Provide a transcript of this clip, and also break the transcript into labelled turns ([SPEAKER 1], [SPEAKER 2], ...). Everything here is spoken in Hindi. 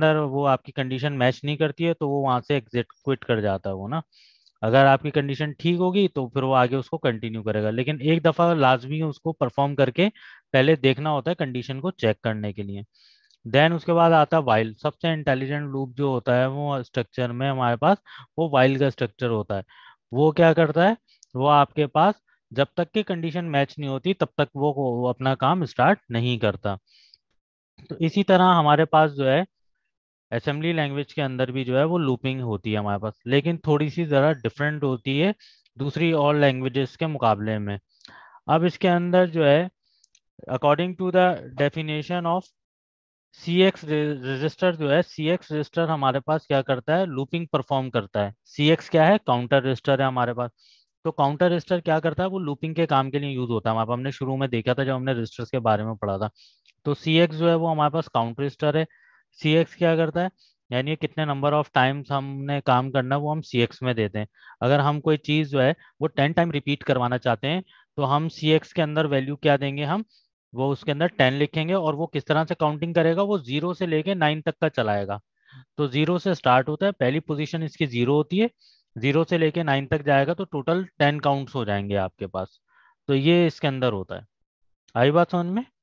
[SPEAKER 1] अंदर वो आपकी कंडीशन मैच नहीं करती है तो वो वहां से एग्जिट क्विट कर जाता है वो ना अगर आपकी कंडीशन ठीक होगी तो फिर वो आगे उसको कंटिन्यू करेगा लेकिन एक दफा लाजमी उसको परफॉर्म करके पहले देखना होता है कंडीशन को चेक करने के लिए देन उसके बाद आता है वाइल सबसे इंटेलिजेंट लूप जो होता है वो स्ट्रक्चर में हमारे पास वो वाइल का स्ट्रक्चर होता है वो क्या करता है वो आपके पास जब तक की कंडीशन मैच नहीं होती तब तक वो, वो अपना काम स्टार्ट नहीं करता तो इसी तरह हमारे पास जो है असेंबली लैंग्वेज के अंदर भी जो है वो लूपिंग होती है हमारे पास लेकिन थोड़ी सी ज़रा डिफरेंट होती है दूसरी और लैंग्वेजेस के मुकाबले में अब इसके अंदर जो है according to the definition of C X register जो है सी एक्स रजिस्टर हमारे पास क्या करता है लूपिंग परफॉर्म करता है सी एक्स क्या है काउंटर रजिस्टर है हमारे पास तो काउंटर रजिस्टर क्या करता है वो लूपिंग के काम के लिए यूज होता है हमारे हमने शुरू में देखा था जब हमने रजिस्टर्स के बारे में पढ़ा था तो सी एक्स जो है वो हमारे पास काउंटर रजिस्टर है सी एक्स क्या करता है यानी कितने नंबर ऑफ टाइम्स हमने काम करना वो हम सी एक्स में देते हैं अगर हम कोई चीज़ जो है वो टेन टाइम रिपीट करवाना चाहते हैं तो हम सी एक्स के अंदर वैल्यू क्या देंगे हम वो उसके अंदर टेन लिखेंगे और वो किस तरह से काउंटिंग करेगा वो जीरो से लेके नाइन तक का चलाएगा तो जीरो से स्टार्ट होता है पहली पोजिशन इसकी जीरो होती है जीरो से लेके नाइन तक जाएगा तो टोटल टेन काउंट्स हो जाएंगे आपके पास तो ये इसके अंदर होता है आई बात समझ में